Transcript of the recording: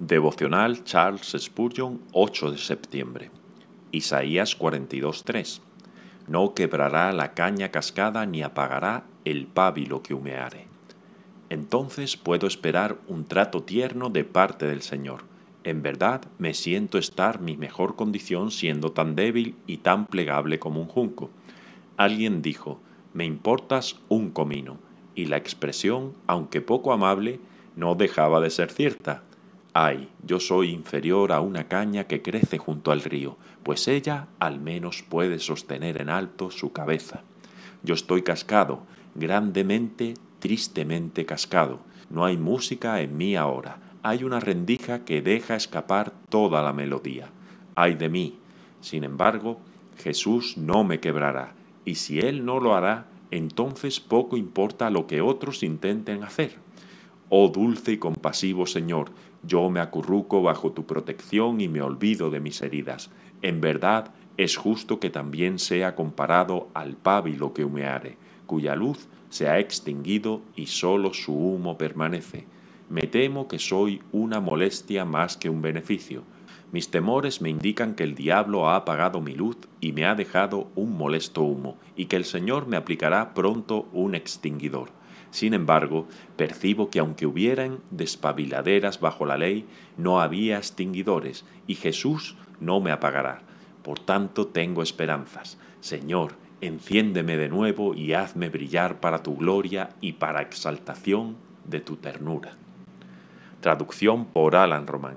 Devocional Charles Spurgeon, 8 de septiembre. Isaías 42.3. No quebrará la caña cascada ni apagará el pábilo que humeare. Entonces puedo esperar un trato tierno de parte del Señor. En verdad me siento estar mi mejor condición siendo tan débil y tan plegable como un junco. Alguien dijo, me importas un comino, y la expresión, aunque poco amable, no dejaba de ser cierta, Ay, yo soy inferior a una caña que crece junto al río, pues ella al menos puede sostener en alto su cabeza. Yo estoy cascado, grandemente, tristemente cascado. No hay música en mí ahora. Hay una rendija que deja escapar toda la melodía. Ay de mí. Sin embargo, Jesús no me quebrará, y si Él no lo hará, entonces poco importa lo que otros intenten hacer. Oh dulce y compasivo Señor, yo me acurruco bajo tu protección y me olvido de mis heridas. En verdad, es justo que también sea comparado al pábilo que humeare, cuya luz se ha extinguido y sólo su humo permanece. Me temo que soy una molestia más que un beneficio mis temores me indican que el diablo ha apagado mi luz y me ha dejado un molesto humo, y que el Señor me aplicará pronto un extinguidor. Sin embargo, percibo que aunque hubieran despabiladeras bajo la ley, no había extinguidores, y Jesús no me apagará. Por tanto, tengo esperanzas. Señor, enciéndeme de nuevo y hazme brillar para tu gloria y para exaltación de tu ternura. Traducción por Alan Román.